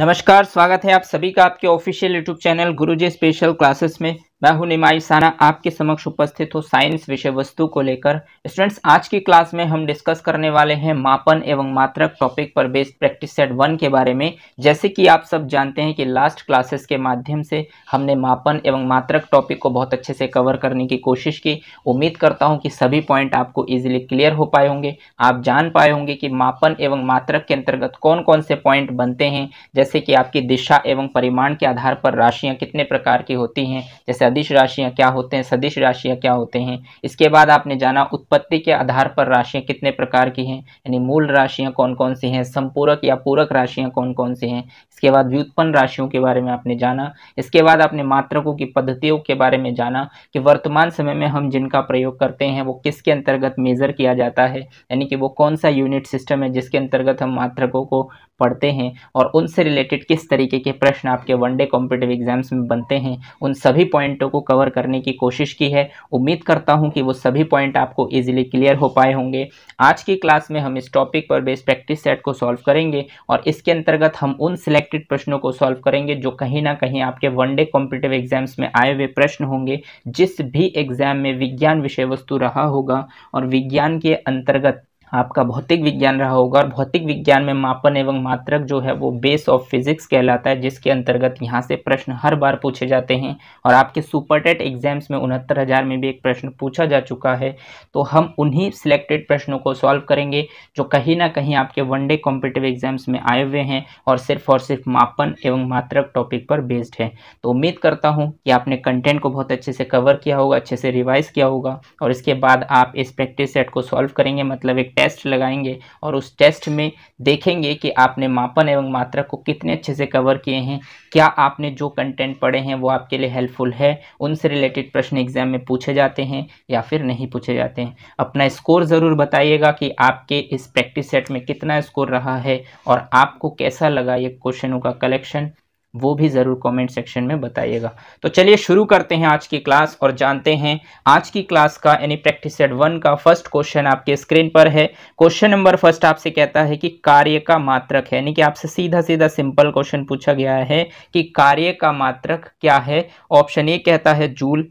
नमस्कार स्वागत है आप सभी का आपके official YouTube channel Guruji special classes में मैं हूं निमाई साना आपके समक्ष उपस्थित हूं साइंस विषय वस्तु को लेकर स्टूडेंट्स आज की क्लास में हम डिस्कस करने वाले हैं मापन एवं मात्रक टॉपिक पर बेस्ड प्रैक्टिस सेट वन के बारे में जैसे कि आप सब जानते हैं कि लास्ट क्लासेस के माध्यम से हमने मापन एवं मात्रक टॉपिक को बहुत अच्छे से कवर करने की कोशिश की उम्मीद करता हूँ कि सभी पॉइंट आपको ईजिली क्लियर हो पाए होंगे आप जान पाए होंगे कि मापन एवं मात्रक के अंतर्गत कौन कौन से पॉइंट बनते हैं जैसे कि आपकी दिशा एवं परिमाण के आधार पर राशियाँ कितने प्रकार की होती हैं जैसे सदिश राशियाँ क्या होते हैं सदिश राशियाँ क्या होते हैं इसके बाद आपने जाना उत्पत्ति के आधार पर राशियाँ कितने प्रकार की हैं यानी मूल राशियाँ कौन कौन सी हैं संपूरक या पूरक राशियाँ कौन कौन सी हैं इसके बाद व्युत्पन्न राशियों के बारे में आपने जाना इसके बाद आपने मात्रकों की पद्धतियों के बारे में जाना कि वर्तमान समय में हम जिनका प्रयोग करते हैं वो किसके अंतर्गत मेजर किया जाता है यानी कि वो कौन सा यूनिट सिस्टम है जिसके अंतर्गत हम मात्रकों को पढ़ते हैं और उनसे रिलेटेड किस तरीके के प्रश्न आपके वनडे कॉम्पिटिटिव एग्जाम्स में बनते हैं उन सभी पॉइंटों को कवर करने की कोशिश की है उम्मीद करता हूँ कि वो सभी पॉइंट आपको ईजिली क्लियर हो पाए होंगे आज की क्लास में हम इस टॉपिक पर बेस्ट प्रैक्टिस सेट को सॉल्व करेंगे और इसके अंतर्गत हम उन सिलेक्ट सिलेक्टेड प्रश्नों को सॉल्व करेंगे जो कहीं ना कहीं आपके वनडे कॉम्पिटेटिव एग्जाम्स में आए हुए प्रश्न होंगे जिस भी एग्जाम में विज्ञान विषय वस्तु रहा होगा और विज्ञान के अंतर्गत आपका भौतिक विज्ञान रहा होगा और भौतिक विज्ञान में मापन एवं मात्रक जो है वो बेस ऑफ फिजिक्स कहलाता है जिसके अंतर्गत यहाँ से प्रश्न हर बार पूछे जाते हैं और आपके सुपर टेट एग्जाम्स में उनहत्तर हज़ार में भी एक प्रश्न पूछा जा चुका है तो हम उन्हीं सिलेक्टेड प्रश्नों को सॉल्व करेंगे जो कहीं ना कहीं आपके वनडे कॉम्पिटिव एग्जाम्स में आए हुए हैं और सिर्फ और सिर्फ मापन एवं मात्रक टॉपिक पर बेस्ड है तो उम्मीद करता हूँ कि आपने कंटेंट को बहुत अच्छे से कवर किया होगा अच्छे से रिवाइज किया होगा और इसके बाद आप इस प्रैक्टिस सेट को सॉल्व करेंगे मतलब एक टेस्ट लगाएंगे और उस टेस्ट में देखेंगे कि आपने मापन एवं मात्रा को कितने अच्छे से कवर किए हैं क्या आपने जो कंटेंट पढ़े हैं वो आपके लिए हेल्पफुल है उनसे रिलेटेड प्रश्न एग्जाम में पूछे जाते हैं या फिर नहीं पूछे जाते हैं अपना स्कोर ज़रूर बताइएगा कि आपके इस प्रैक्टिस सेट में कितना स्कोर रहा है और आपको कैसा लगा ये क्वेश्चनों का कलेक्शन वो भी ज़रूर कमेंट सेक्शन में बताइएगा तो चलिए शुरू करते हैं आज की क्लास और जानते हैं आज की क्लास का यानी प्रैक्टिस सेट वन का फर्स्ट क्वेश्चन आपके स्क्रीन पर है क्वेश्चन नंबर फर्स्ट आपसे कहता है कि कार्य का मात्रक है यानी कि आपसे सीधा सीधा सिंपल क्वेश्चन पूछा गया है कि कार्य का मात्रक क्या है ऑप्शन ए कहता है जूल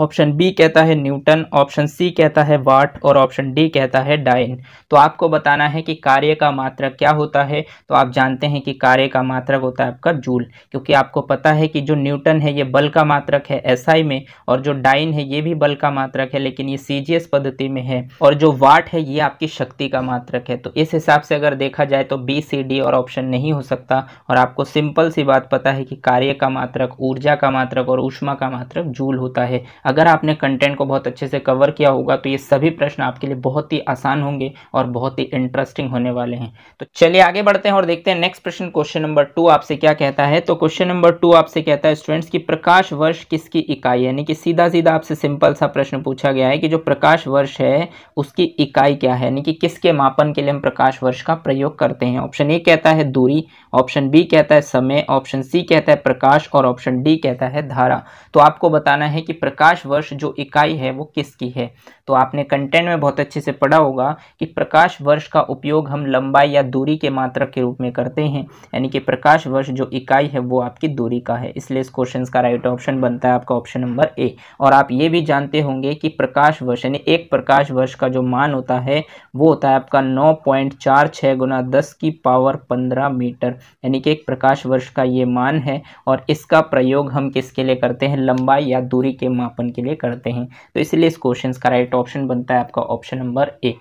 ऑप्शन बी कहता है न्यूटन ऑप्शन सी कहता है वाट और ऑप्शन डी कहता है डाइन तो आपको बताना है कि कार्य का मात्रक क्या होता है तो आप जानते हैं कि कार्य का मात्रक होता है आपका जूल क्योंकि आपको पता है कि जो न्यूटन है ये बल का मात्रक है एसआई में और जो डाइन है ये भी बल का मात्रक है लेकिन ये सी पद्धति में है और जो वाट है ये आपकी शक्ति का मात्रक है तो इस हिसाब से अगर देखा जाए तो बी सी डी और ऑप्शन नहीं हो सकता और आपको सिंपल सी बात पता है कि कार्य का मात्रक ऊर्जा का मात्रक और ऊष्मा का मात्रक जूल होता है अगर आपने कंटेंट को बहुत अच्छे से कवर किया होगा तो ये सभी प्रश्न आपके लिए बहुत ही आसान होंगे और बहुत ही इंटरेस्टिंग होने वाले हैं तो चलिए आगे बढ़ते हैं और देखते हैं नेक्स्ट प्रश्न क्वेश्चन नंबर टू आपसे क्या कहता है तो क्वेश्चन नंबर टू आपसे कहता है स्टूडेंट्स की प्रकाश वर्ष किसकी इकाई यानी कि सीधा सीधा आपसे सिंपल सा प्रश्न पूछा गया है कि जो प्रकाश वर्ष है उसकी इकाई क्या है यानी कि किसके मापन के लिए हम प्रकाश वर्ष का प्रयोग करते हैं ऑप्शन ए कहता है दूरी ऑप्शन बी कहता है समय ऑप्शन सी कहता है प्रकाश और ऑप्शन डी कहता है धारा तो आपको बताना है कि प्रकाश प्रकाश वर्ष जो इकाई है वो किसकी है तो आपने कंटेंट में बहुत अच्छे से पढ़ा होगा कि प्रकाश वर्ष का उपयोग हम लंबाई या दूरी के मात्रक के रूप में करते हैं यानी कि प्रकाश वर्ष जो इकाई है वो आपकी दूरी का है इसलिए इस क्वेश्चन का राइट ऑप्शन बनता है आपका ऑप्शन नंबर ए और आप ये भी जानते होंगे कि प्रकाश वर्ष यानी एक प्रकाश वर्ष का जो मान होता है वो होता है आपका नौ पॉइंट चार छः गुना दस की पावर पंद्रह मीटर यानी कि एक प्रकाश वर्ष का ये मान है और इसका प्रयोग हम किसके लिए करते हैं लंबाई या दूरी के माप सत्यापन के लिए करते हैं तो इसलिए इस क्वेश्चन का राइट ऑप्शन बनता है आपका ऑप्शन नंबर ए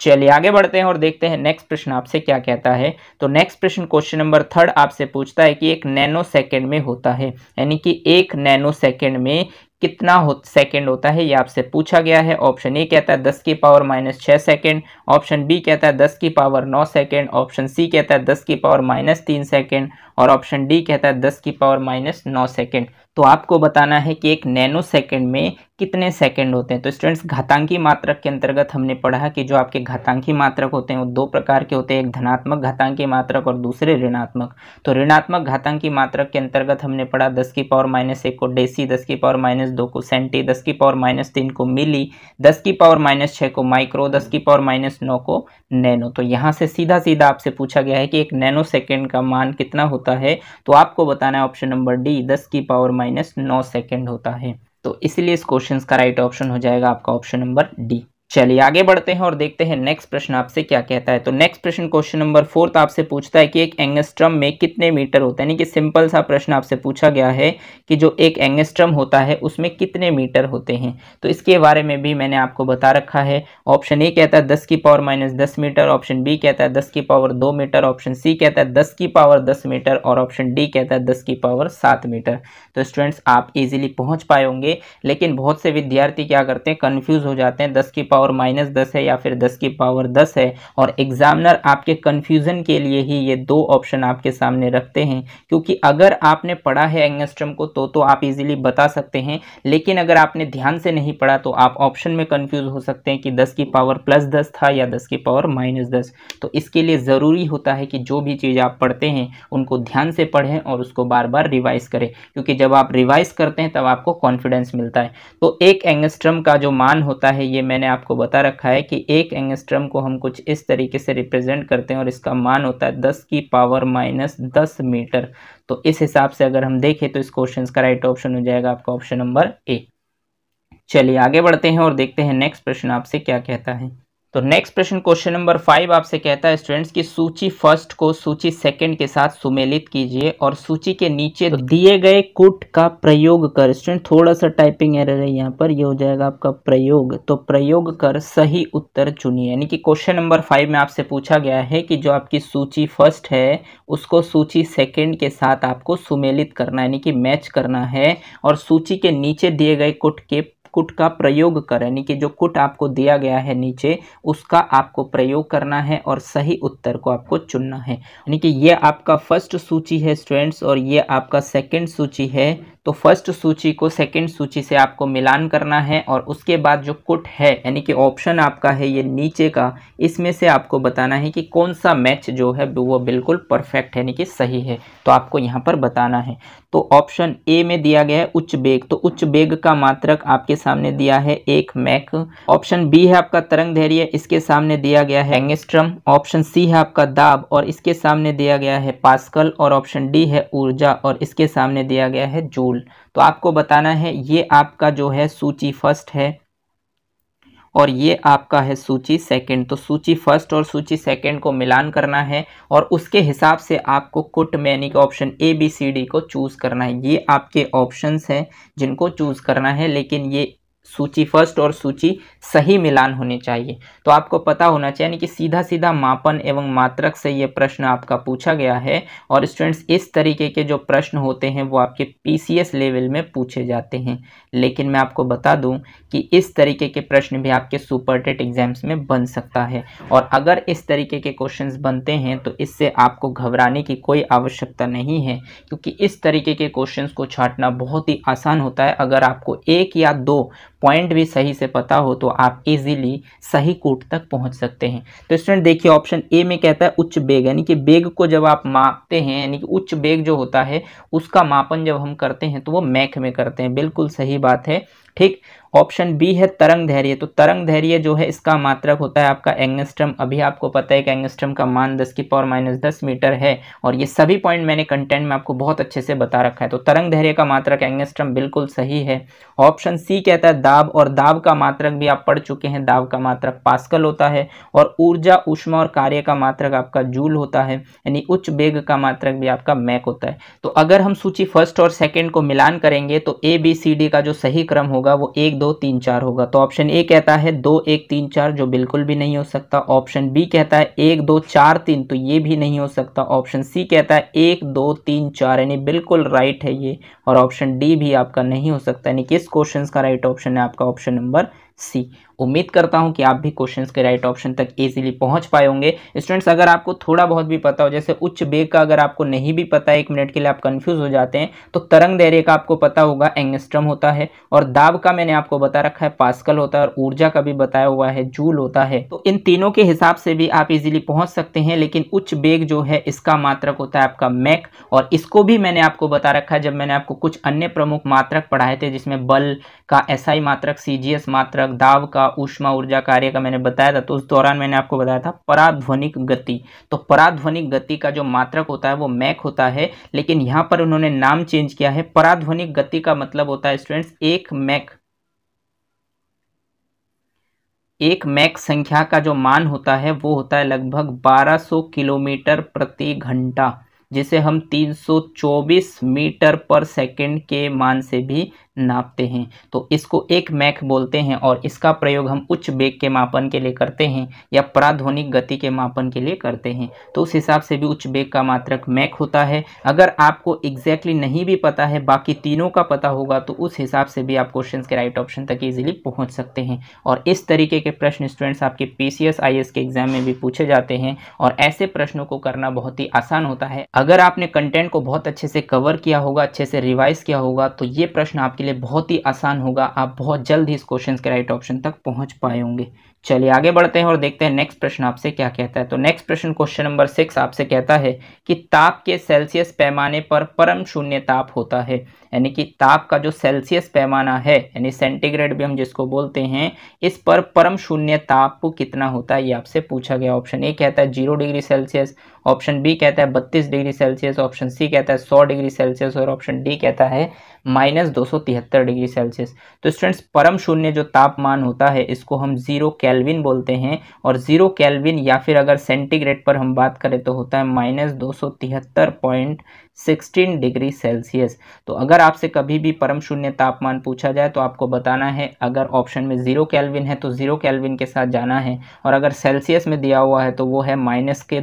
चलिए आगे बढ़ते हैं और देखते हैं नेक्स्ट प्रश्न आपसे क्या कहता है तो नेक्स्ट प्रश्न क्वेश्चन नंबर थर्ड आपसे पूछता है कि एक नैनो सेकेंड में होता है यानी कि एक नैनो सेकेंड में कितना हो सेकेंड होता है ये आपसे पूछा गया है ऑप्शन ए कहता है दस की पावर माइनस छः सेकेंड ऑप्शन बी कहता है दस की पावर नौ सेकेंड ऑप्शन सी कहता है दस की पावर माइनस तीन सेकेंड और ऑप्शन डी कहता है दस की पावर माइनस नौ सेकेंड तो आपको बताना है कि एक नैनो सेकेंड में कितने सेकेंड होते हैं तो स्टूडेंट्स घातांकी मात्रक के अंतर्गत हमने पढ़ा कि जो आपके घातांकी मात्रक होते हैं वो दो प्रकार के होते हैं एक धनात्मक घातांकी मात्रक और दूसरे ऋणात्मक तो ऋणात्मक घातांकी मात्रक के अंतर्गत हमने पढ़ा दस की पावर माइनस एक को डेसी दस की पावर माइनस दो को सेंटी दस की पावर माइनस तीन को मिली दस की पावर माइनस छः को माइक्रो दस की पावर माइनस नौ को नैनो तो यहाँ से सीधा सीधा आपसे पूछा गया है कि एक नैनो सेकेंड का मान कितना होता होता है तो आपको बताना है ऑप्शन नंबर डी दस की पावर माइनस नौ सेकेंड होता है तो इसलिए इस क्वेश्चन का राइट ऑप्शन हो जाएगा आपका ऑप्शन नंबर डी चलिए आगे बढ़ते हैं और देखते हैं नेक्स्ट प्रश्न आपसे क्या कहता है तो नेक्स्ट प्रश्न क्वेश्चन नंबर फोर्थ आपसे पूछता है कि एक एंगस्ट्रम में कितने मीटर होते हैं यानी कि सिंपल सा प्रश्न आपसे पूछा गया है कि जो एक एंगस्ट्रम होता है उसमें कितने मीटर होते हैं तो इसके बारे में भी मैंने आपको बता रखा है ऑप्शन ए कहता है दस की पावर माइनस दस मीटर ऑप्शन बी कहता है दस की पावर दो मीटर ऑप्शन सी कहता है दस की पावर दस मीटर और ऑप्शन डी कहता है दस की पावर सात मीटर तो स्टूडेंट्स आप इजिली पहुँच पाए होंगे लेकिन बहुत से विद्यार्थी क्या करते हैं कन्फ्यूज़ हो जाते हैं दस की पावर माइनस दस है या फिर दस की पावर दस है और एग्जामिनर आपके कंफ्यूजन के लिए ही ये दो ऑप्शन आपके सामने रखते हैं क्योंकि अगर आपने पढ़ा है एंगस्ट्रम को तो तो आप इजीली बता सकते हैं लेकिन अगर आपने ध्यान से नहीं पढ़ा तो आप ऑप्शन में कन्फ्यूज़ हो सकते हैं कि दस की पावर प्लस दस था या दस की पावर माइनस दस तो इसके लिए ज़रूरी होता है कि जो भी चीज़ आप पढ़ते हैं उनको ध्यान से पढ़ें और उसको बार बार रिवाइज़ करें क्योंकि जब आप रिवाइज़ करते हैं तब आपको कॉन्फिडेंस मिलता है तो एक एंगस्ट्रम का जो मान होता है ये मैंने आपको आपको बता रखा है कि एक एंगस्ट्रम को हम कुछ इस तरीके से रिप्रेजेंट करते हैं और इसका मान होता है दस की पावर माइनस दस मीटर तो इस हिसाब से अगर हम देखें तो इस क्वेश्चन का राइट ऑप्शन हो जाएगा आपका ऑप्शन नंबर ए चलिए आगे बढ़ते हैं और देखते हैं नेक्स्ट प्रश्न आपसे क्या कहता है तो नेक्स्ट प्रश्न क्वेश्चन नंबर फाइव आपसे कहता है स्टूडेंट्स की सूची फर्स्ट को सूची सेकंड के साथ सुमेलित कीजिए और सूची के नीचे तो दिए गए कुट का प्रयोग कर स्टूडेंट थोड़ा सा टाइपिंग एरर है यहाँ पर ये यह हो जाएगा आपका प्रयोग तो प्रयोग कर सही उत्तर चुनिए यानी कि क्वेश्चन नंबर फाइव में आपसे पूछा गया है कि जो आपकी सूची फर्स्ट है उसको सूची सेकेंड के साथ आपको सुमेलित करना यानी कि मैच करना है और सूची के नीचे दिए गए कुट के कुट का प्रयोग करें यानी कि जो कुट आपको दिया गया है नीचे उसका आपको प्रयोग करना है और सही उत्तर को आपको चुनना है यानी कि यह आपका फर्स्ट सूची है स्टूडेंट्स और यह आपका सेकेंड सूची है तो फर्स्ट सूची को सेकंड सूची से आपको मिलान करना है और उसके बाद जो कुट है यानी कि ऑप्शन आपका है ये नीचे का इसमें से आपको बताना है कि कौन सा मैच जो है वो बिल्कुल परफेक्ट है यानी कि सही है तो आपको यहाँ पर बताना है तो ऑप्शन ए में दिया गया है उच्च बेग तो उच्च बेग का मात्रक आपके सामने दिया है एक मैक ऑप्शन बी है आपका तरंग धैर्य इसके सामने दिया गया है एंगेस्ट्रम ऑप्शन सी है आपका दाब और इसके सामने दिया गया है पास्कल और ऑप्शन डी है ऊर्जा और इसके सामने दिया गया है जूल रूल तो आपको बताना है ये आपका जो है सूची फर्स्ट है और ये आपका है सूची सेकंड तो सूची फर्स्ट और सूची सेकंड को मिलान करना है और उसके हिसाब से आपको कुट मैनी का option A B C D को चूज़ करना है ये आपके ऑप्शंस हैं जिनको चूज़ करना है लेकिन ये सूची फर्स्ट और सूची सही मिलान होने चाहिए तो आपको पता होना चाहिए यानी कि सीधा सीधा मापन एवं मात्रक से ये प्रश्न आपका पूछा गया है और स्टूडेंट्स इस तरीके के जो प्रश्न होते हैं वो आपके पीसीएस लेवल में पूछे जाते हैं लेकिन मैं आपको बता दूं कि इस तरीके के प्रश्न भी आपके सुपर टेट एग्जाम्स में बन सकता है और अगर इस तरीके के क्वेश्चन बनते हैं तो इससे आपको घबराने की कोई आवश्यकता नहीं है क्योंकि इस तरीके के क्वेश्चन को छाटना बहुत ही आसान होता है अगर आपको एक या दो पॉइंट भी सही से पता हो तो आप इजीली सही कोट तक पहुंच सकते हैं तो स्टूडेंट देखिए ऑप्शन ए में कहता है उच्च बेग यानी कि बेग को जब आप मापते हैं यानी कि उच्च बेग जो होता है उसका मापन जब हम करते हैं तो वो मैक में करते हैं बिल्कुल सही बात है ठीक ऑप्शन बी है तरंग धैर्य तो तरंग धैर्य जो है इसका मात्रक होता है आपका एंगस्ट्रम अभी आपको पता है कि एंगस्ट्रम का मान दस की पावर माइनस दस मीटर है और ये सभी पॉइंट मैंने कंटेंट में आपको बहुत अच्छे से बता रखा है तो तरंग धैर्य का मात्रक एंगस्ट्रम बिल्कुल सही है ऑप्शन सी कहता है दाब और दाब का मात्रक भी आप पढ़ चुके हैं दाब का मात्रक पास्कल होता है और ऊर्जा उष्मा और कार्य का मात्रक आपका जूल होता है यानी उच्च वेग का मात्रक भी आपका मैक होता है तो अगर हम सूची फर्स्ट और सेकेंड को मिलान करेंगे तो ए बी सी डी का जो सही क्रम होगा वो एक दो तीन चार होगा तो ऑप्शन ए कहता है दो एक तीन चार जो बिल्कुल भी नहीं हो सकता ऑप्शन बी कहता है एक दो चार तीन तो ये भी नहीं हो सकता ऑप्शन सी कहता है एक दो तीन चार यानी बिल्कुल राइट है ये और ऑप्शन डी भी आपका नहीं हो सकता यानी किस क्वेश्चन का राइट ऑप्शन है आपका ऑप्शन नंबर सी उम्मीद करता हूं कि आप भी क्वेश्चंस के राइट ऑप्शन तक इजीली पहुंच पाए होंगे स्टूडेंट्स अगर आपको थोड़ा बहुत भी पता हो जैसे उच्च बेग का अगर आपको नहीं भी पता है एक मिनट के लिए आप कंफ्यूज हो जाते हैं तो तरंग दैर्य का आपको पता होगा एंगस्ट्रम होता है और दाब का मैंने आपको बता रखा है पास्कल होता है और ऊर्जा का भी बताया हुआ है जूल होता है तो इन तीनों के हिसाब से भी आप इजिली पहुंच सकते हैं लेकिन उच्च बेग जो है इसका मात्रक होता है आपका मैक और इसको भी मैंने आपको बता रखा है जब मैंने आपको कुछ अन्य प्रमुख मात्रक पढ़ाए थे जिसमें बल का आई मात्रक एस मात्रक कारक रगदाव का ऊष्मा ऊर्जा कार्य का मैंने बताया था तो उस दौरान मैंने आपको बताया था पराध्वनिक गति तो पराध्वनिक गति का जो मात्रक होता है वो मैक होता है लेकिन यहाँ पर उन्होंने नाम चेंज किया है पराध्वनिक गति का मतलब होता है स्टूडेंट्स एक मैक एक मैक संख्या का जो मान होता है वो होता है लगभग 1200 किलोमीटर प्रति घंटा जिसे हम 324 मीटर पर सेकंड के मान से भी नापते हैं तो इसको एक मैक बोलते हैं और इसका प्रयोग हम उच्च बेग के मापन के लिए करते हैं या प्राध्वनिक गति के मापन के लिए करते हैं तो उस हिसाब से भी उच्च बेग का मात्रक मैक होता है अगर आपको एग्जैक्टली नहीं भी पता है बाकी तीनों का पता होगा तो उस हिसाब से भी आप क्वेश्चन के राइट ऑप्शन तक ईजिली पहुँच सकते हैं और इस तरीके के प्रश्न स्टूडेंट्स आपके पी सी के एग्जाम में भी पूछे जाते हैं और ऐसे प्रश्नों को करना बहुत ही आसान होता है अगर आपने कंटेंट को बहुत अच्छे से कवर किया होगा अच्छे से रिवाइज किया होगा तो ये प्रश्न आपके लिए बहुत ही आसान होगा आप बहुत जल्द ही इस क्वेश्चन के राइट ऑप्शन तक पहुंच पाए होंगे चलिए आगे बढ़ते हैं और देखते हैं नेक्स्ट प्रश्न आपसे क्या कहता है तो नेक्स्ट प्रश्न क्वेश्चन नंबर सिक्स आपसे कहता है कि ताप के सेल्सियस पैमाने पर परम शून्य ताप होता है यानी कि ताप का जो सेल्सियस पैमाना है यानी सेंटीग्रेड भी हम जिसको बोलते हैं इस पर परम शून्य ताप कितना होता है ये आपसे पूछा गया ऑप्शन ए कहता है zero degree Celsius option B कहता है बत्तीस डिग्री सेल्सियस ऑप्शन सी कहता है सौ डिग्री सेल्सियस और ऑप्शन डी कहता है माइनस दो सौ तिहत्तर डिग्री सेल्सियस तो स्टूडेंट्स परम शून्य जो तापमान होता है इसको हम जीरो कैलविन बोलते हैं और जीरो कैलविन या फिर अगर सेंटीग्रेड पर हम बात करें तो होता है माइनस दो सौ तिहत्तर पॉइंट 16 डिग्री सेल्सियस तो अगर आपसे कभी भी परम शून्य तापमान पूछा जाए तो आपको बताना है अगर ऑप्शन में ज़ीरो कैलविन है तो ज़ीरो कैलविन के साथ जाना है और अगर सेल्सियस में दिया हुआ है तो वो है माइनस के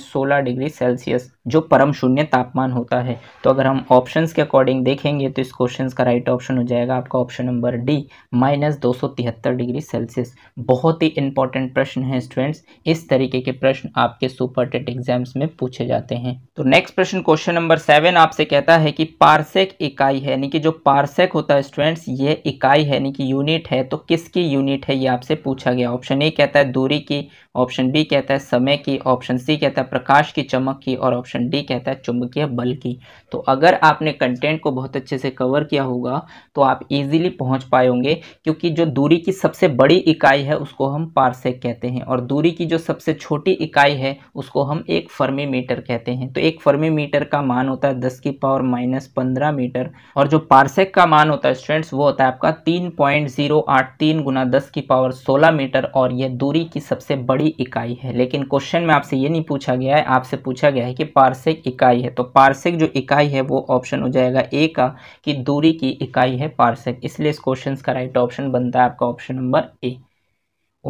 सोलह डिग्री सेल्सियस जो परम शून्य तापमान होता है तो अगर हम ऑप्शंस के अकॉर्डिंग देखेंगे तो इस क्वेश्चन का राइट ऑप्शन हो जाएगा आपका ऑप्शन नंबर डी माइनस दो डिग्री सेल्सियस बहुत ही इंपॉर्टेंट प्रश्न है स्टूडेंट्स इस तरीके के प्रश्न आपके सुपर टेट एग्जाम्स में पूछे जाते हैं तो नेक्स्ट प्रश्न क्वेश्चन नंबर सेवन आपसे कहता है कि पार्सेक इकाई है यानी कि जो पार्सेक होता है स्टूडेंट्स ये इकाई है यानी कि यूनिट है तो किसकी यूनिट है ये आपसे पूछा गया ऑप्शन ए कहता है दूरी की ऑप्शन बी कहता है समय की ऑप्शन सी कहता है प्रकाश की चमक की और ऑप्शन डी कहता है चुंबकीय बल की तो अगर आपने कंटेंट को बहुत अच्छे से कवर किया होगा तो आप इजीली पहुंच पाए होंगे क्योंकि जो दूरी की सबसे बड़ी इकाई है उसको हम पारसेक कहते हैं और दूरी की जो सबसे छोटी इकाई है उसको हम एक फर्मी मीटर कहते हैं तो एक फर्मी मीटर का मान होता है दस की पावर माइनस पंद्रह मीटर और जो पार्सेक का मान होता है स्टूडेंट्स वो होता है आपका तीन पॉइंट जीरो आठ तीन गुना दस की पावर सोलह मीटर और यह दूरी की सबसे बड़ी वाली इकाई है लेकिन क्वेश्चन में आपसे ये नहीं पूछा गया है आपसे पूछा गया है कि पार्सिक इकाई है तो पार्सिक जो इकाई है वो ऑप्शन हो जाएगा ए का कि दूरी की इकाई है पार्सिक इसलिए इस क्वेश्चन का राइट ऑप्शन बनता है आपका ऑप्शन नंबर ए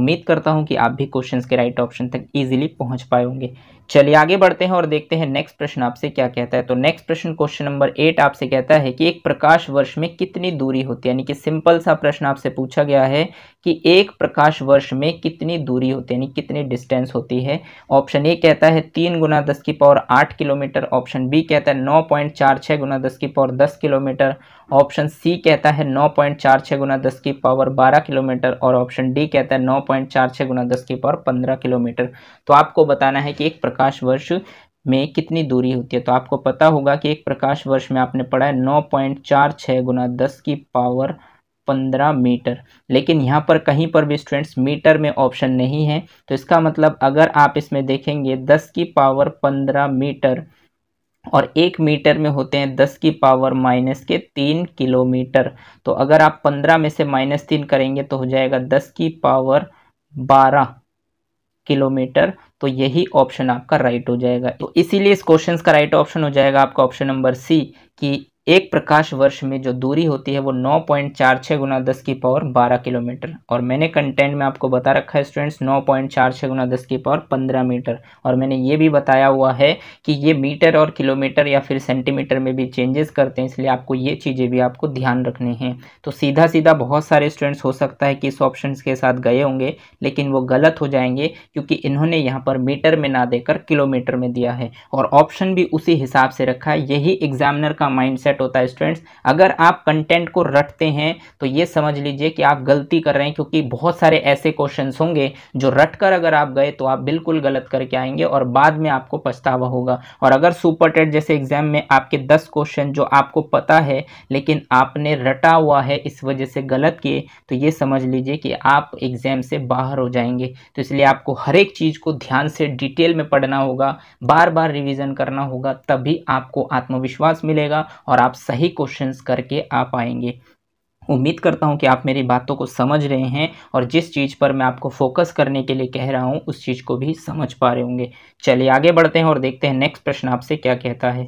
उम्मीद करता हूँ कि आप भी क्वेश्चन के राइट ऑप्शन तक ईजिली पहुँच पाए होंगे चलिए आगे बढ़ते हैं और देखते हैं नेक्स्ट प्रश्न आपसे क्या कहता है तो नेक्स्ट प्रश्न क्वेश्चन नंबर एट आपसे कहता है कि एक प्रकाश वर्ष में कितनी दूरी होती है यानी कि सिंपल सा प्रश्न आपसे पूछा गया है कि एक प्रकाश वर्ष में कितनी दूरी होती है यानी कितनी डिस्टेंस होती है ऑप्शन ए कहता है तीन गुना दस की पावर आठ किलोमीटर ऑप्शन बी कहता है नौ पॉइंट चार छः गुना दस की पावर दस किलोमीटर ऑप्शन सी कहता है नौ पॉइंट चार छः गुना दस की पावर बारह किलोमीटर और ऑप्शन डी कहता है नौ पॉइंट चार छः गुना दस की पावर पंद्रह किलोमीटर तो आपको बताना है कि एक प्रकाश वर्ष में कितनी दूरी होती है तो आपको पता होगा कि एक प्रकाश वर्ष में आपने पढ़ा है नौ पॉइंट चार छः गुना दस की पावर पंद्रह मीटर लेकिन यहाँ पर कहीं पर भी स्टूडेंट्स मीटर में ऑप्शन नहीं है तो इसका मतलब अगर आप इसमें देखेंगे दस की पावर पंद्रह मीटर और एक मीटर में होते हैं दस की पावर माइनस के तीन किलोमीटर तो अगर आप पंद्रह में से माइनस तीन करेंगे तो हो जाएगा दस की पावर बारह किलोमीटर तो यही ऑप्शन आपका राइट हो जाएगा तो इसीलिए इस क्वेश्चन का राइट ऑप्शन हो जाएगा आपका ऑप्शन नंबर सी कि एक प्रकाश वर्ष में जो दूरी होती है वो नौ पॉइंट चार छः गुना दस की पावर बारह किलोमीटर और मैंने कंटेंट में आपको बता रखा है स्टूडेंट्स नौ पॉइंट चार छः गुना दस की पावर पंद्रह मीटर और मैंने ये भी बताया हुआ है कि ये मीटर और किलोमीटर या फिर सेंटीमीटर में भी चेंजेस करते हैं इसलिए आपको ये चीज़ें भी आपको ध्यान रखनी है तो सीधा सीधा बहुत सारे स्टूडेंट्स हो सकता है कि इस ऑप्शन के साथ गए होंगे लेकिन वो गलत हो जाएंगे क्योंकि इन्होंने यहाँ पर मीटर में ना देकर किलोमीटर में दिया है और ऑप्शन भी उसी हिसाब से रखा है यही एग्जामिनर का माइंड सेट होता है स्टूडेंट्स अगर आप कंटेंट को रटते हैं तो ये समझ लीजिए कि आप गलती कर रहे हैं क्योंकि बहुत सारे ऐसे क्वेश्चन होंगे जो रट अगर आप गए तो आप बिल्कुल गलत करके आएंगे और बाद में आपको पछतावा होगा और अगर सुपर टेट जैसे एग्जाम में आपके दस क्वेश्चन जो आपको पता है लेकिन आपने रटा हुआ है इस वजह से गलत किए तो ये समझ लीजिए कि आप एग्ज़ाम से बाहर हो जाएंगे तो इसलिए आपको हर एक चीज़ को ध्यान से डिटेल में पढ़ना होगा बार बार रिवीजन करना होगा तभी आपको आत्मविश्वास मिलेगा और आप सही क्वेश्चंस करके आ पाएंगे उम्मीद करता हूं कि आप मेरी बातों को समझ रहे हैं और जिस चीज़ पर मैं आपको फोकस करने के लिए कह रहा हूं उस चीज़ को भी समझ पा रहे होंगे चलिए आगे बढ़ते हैं और देखते हैं नेक्स्ट प्रश्न आपसे क्या कहता है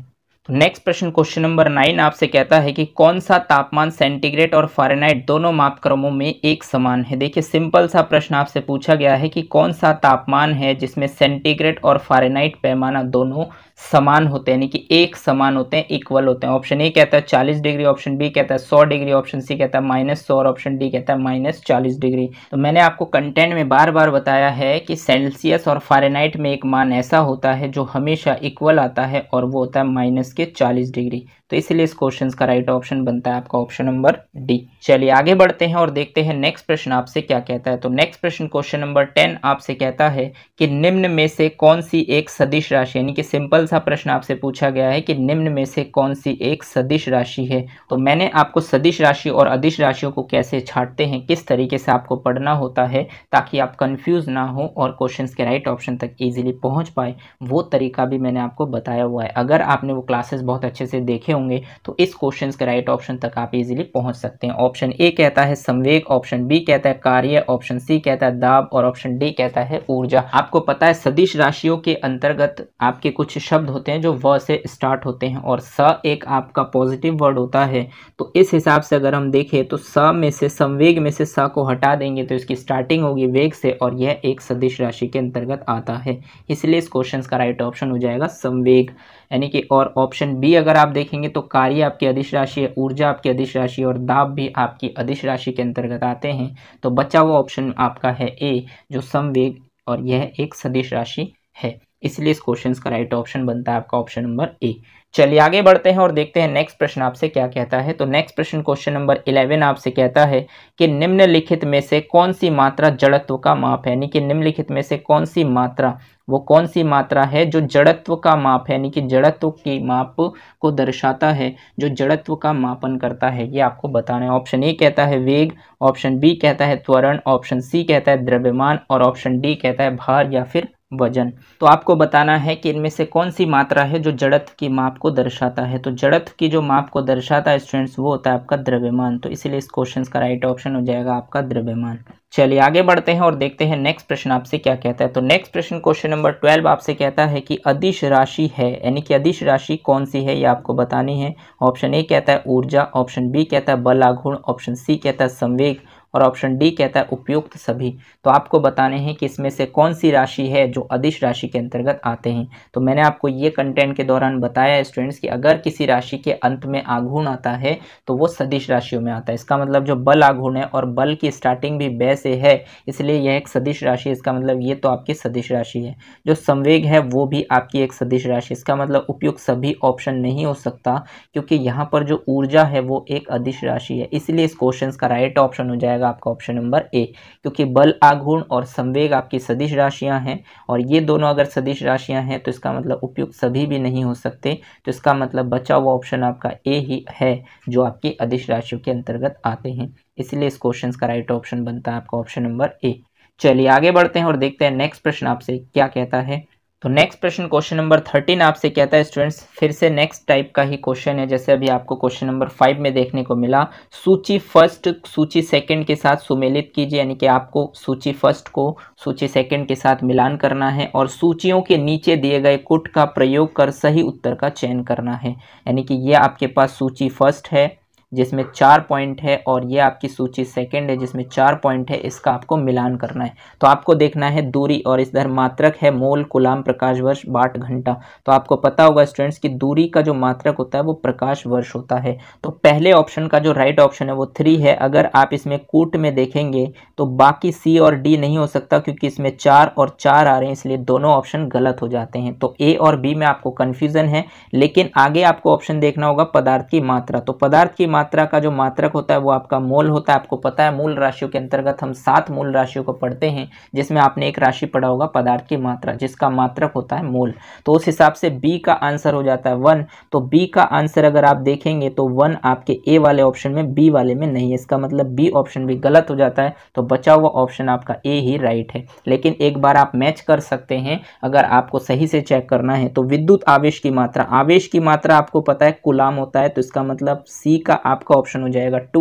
तो नेक्स्ट प्रश्न क्वेश्चन नंबर नाइन आपसे कहता है कि कौन सा तापमान सेंटीग्रेड और फॉरेनाइट दोनों मापक्रमों में एक समान है देखिए सिंपल सा प्रश्न आपसे पूछा गया है कि कौन सा तापमान है जिसमें सेंटीग्रेड और फॉरेनाइट पैमाना दोनों समान होते हैं यानी कि एक समान होते हैं इक्वल होते हैं ऑप्शन ए कहता है चालीस डिग्री ऑप्शन बी कहता है सौ डिग्री ऑप्शन सी कहता है माइनस सौ और ऑप्शन डी कहता है माइनस चालीस डिग्री तो मैंने आपको कंटेंट में बार बार बताया है कि सेल्सियस और फारेनाइट में एक मान ऐसा होता है जो हमेशा इक्वल आता है और वो होता है माइनस के चालीस डिग्री तो इसलिए इस क्वेश्चन का राइट ऑप्शन बनता है आपका ऑप्शन नंबर डी चलिए आगे बढ़ते हैं और देखते हैं नेक्स्ट प्रश्न आपसे क्या कहता है तो नेक्स्ट प्रश्न क्वेश्चन नंबर टेन आपसे कहता है कि निम्न में से कौन सी एक सदिश राशि यानी कि सिंपल सा प्रश्न आपसे पूछा गया है कि निम्न में से कौन सी एक सदिश राशि है तो मैंने आपको सदिश राशि और अदिश राशियों को कैसे छाटते हैं किस तरीके से आपको पढ़ना होता है ताकि आप कन्फ्यूज ना हो और क्वेश्चन के राइट ऑप्शन तक ईजिली पहुँच पाए वो तरीका भी मैंने आपको बताया हुआ है अगर आपने वो क्लासेस बहुत अच्छे से देखे होंगे तो इस क्वेश्चन के राइट ऑप्शन तक आप इजीली पहुंच सकते हैं ऑप्शन ए कहता है संवेग ऑप्शन बी कहता है कार्य ऑप्शन सी कहता है दाब और ऑप्शन डी कहता है ऊर्जा आपको पता है सदिश राशियों के अंतर्गत आपके कुछ शब्द होते हैं जो व से स्टार्ट होते हैं और स एक आपका पॉजिटिव वर्ड होता है तो इस हिसाब से अगर हम देखें तो स में से संवेग में से स को हटा देंगे तो इसकी स्टार्टिंग होगी वेग से और यह एक सदिश राशि के अंतर्गत आता है इसलिए इस क्वेश्चन का राइट ऑप्शन हो जाएगा संवेग यानी कि और ऑप्शन बी अगर आप देखेंगे देखेंगे तो कार्य आपकी अधिश राशि है ऊर्जा आपकी अधिश राशि और दाब भी आपकी अधिश राशि के अंतर्गत आते हैं तो बचा हुआ ऑप्शन आपका है ए जो संवेग और यह एक सदिश राशि है इसलिए इस क्वेश्चन का राइट ऑप्शन बनता है आपका ऑप्शन नंबर ए चलिए आगे बढ़ते हैं और देखते हैं नेक्स्ट प्रश्न आपसे क्या कहता है तो नेक्स्ट प्रश्न क्वेश्चन नंबर इलेवन आपसे कहता है कि निम्नलिखित में से कौन सी मात्रा जड़त्व का माप है यानी कि निम्नलिखित में से कौन सी मात्रा वो कौन सी मात्रा है जो जड़त्व का माप है यानी कि जड़त्व की माप को दर्शाता है जो जड़त्व का मापन करता है ये आपको बताना है ऑप्शन ए कहता है वेग ऑप्शन बी कहता है त्वरण ऑप्शन सी कहता है द्रव्यमान और ऑप्शन डी कहता है भार या फिर वजन तो आपको बताना है कि इनमें से कौन सी मात्रा है जो जड़त्व की माप को दर्शाता है तो जड़त्व की जो माप को दर्शाता है स्टूडेंट्स वो होता है आपका द्रव्यमान तो इसीलिए इस क्वेश्चन का राइट ऑप्शन हो जाएगा आपका द्रव्यमान चलिए आगे बढ़ते हैं और देखते हैं नेक्स्ट प्रश्न आपसे क्या कहता है तो नेक्स्ट प्रश्न क्वेश्चन नंबर ट्वेल्व आपसे कहता है कि अधिश राशि है यानी कि अधिश राशि कौन सी है ये आपको बतानी है ऑप्शन ए कहता है ऊर्जा ऑप्शन बी कहता है बल आघूर्ण ऑप्शन सी कहता है संवेग और ऑप्शन डी कहता है उपयुक्त सभी तो आपको बताने हैं कि इसमें से कौन सी राशि है जो अधिश राशि के अंतर्गत आते हैं तो मैंने आपको ये कंटेंट के दौरान बताया स्टूडेंट्स कि अगर किसी राशि के अंत में आघूर्ण आता है तो वो सदिश राशियों में आता है इसका मतलब जो बल आघूर्ण है और बल की स्टार्टिंग भी बै से है इसलिए यह एक सदिश राशि इसका मतलब ये तो आपकी सदिश राशि है जो संवेग है वो भी आपकी एक सदिश राशि इसका मतलब उपयुक्त सभी ऑप्शन नहीं हो सकता क्योंकि यहाँ पर जो ऊर्जा है वो एक अधिश राशि है इसलिए इस क्वेश्चन का राइट ऑप्शन हो जाएगा जाएगा आपका ऑप्शन नंबर ए क्योंकि बल आघूर्ण और संवेग आपकी सदिश राशियां हैं और ये दोनों अगर सदिश राशियां हैं तो इसका मतलब उपयुक्त सभी भी नहीं हो सकते तो इसका मतलब बचा हुआ ऑप्शन आपका ए ही है जो आपकी अधिश राशियों के अंतर्गत आते हैं इसलिए इस क्वेश्चन का राइट ऑप्शन बनता है आपका ऑप्शन नंबर ए चलिए आगे बढ़ते हैं और देखते हैं नेक्स्ट प्रश्न आपसे क्या कहता है तो नेक्स्ट प्रश्न क्वेश्चन नंबर थर्टीन आपसे कहता है स्टूडेंट्स फिर से नेक्स्ट टाइप का ही क्वेश्चन है जैसे अभी आपको क्वेश्चन नंबर फाइव में देखने को मिला सूची फर्स्ट सूची सेकंड के साथ सुमेलित कीजिए यानी कि आपको सूची फर्स्ट को सूची सेकंड के साथ मिलान करना है और सूचियों के नीचे दिए गए कुट का प्रयोग कर सही उत्तर का चयन करना है यानी कि यह आपके पास सूची फर्स्ट है जिसमें चार पॉइंट है और ये आपकी सूची सेकंड है जिसमें चार पॉइंट है इसका आपको मिलान करना है तो आपको देखना है दूरी और इस धर मात्रक है मोल कुलाम प्रकाश वर्ष बाट घंटा तो आपको पता होगा स्टूडेंट्स की दूरी का जो मात्रक होता है वो प्रकाश वर्ष होता है तो पहले ऑप्शन का जो राइट ऑप्शन है वो थ्री है अगर आप इसमें कूट में देखेंगे तो बाकी सी और डी नहीं हो सकता क्योंकि इसमें चार और चार आ रहे हैं इसलिए दोनों ऑप्शन गलत हो जाते हैं तो ए और बी में आपको कन्फ्यूज़न है लेकिन आगे आपको ऑप्शन देखना होगा पदार्थ की मात्रा तो पदार्थ की मात्रा मात्रा का जो मात्रक होता है वो आपका मोल होता है आपको पता है मूल राशियों के अंतर्गत हम सात मूल राशियों को पढ़ते हैं जिसमें आपने एक राशि पढ़ा होगा पदार्थ की मात्रा जिसका मात्रक होता है मोल तो उस हिसाब से बी का आंसर हो जाता है वन तो बी का आंसर अगर आप देखेंगे तो वन आपके ए वाले ऑप्शन में बी वाले में नहीं है इसका मतलब बी ऑप्शन भी गलत हो जाता है तो बचा हुआ ऑप्शन आपका ए ही राइट है लेकिन एक बार आप मैच कर सकते हैं अगर आपको सही से चेक करना है तो विद्युत आवेश की मात्रा आवेश की मात्रा आपको पता है कुलाम होता है तो इसका मतलब सी का आपका ऑप्शन हो जाएगा टू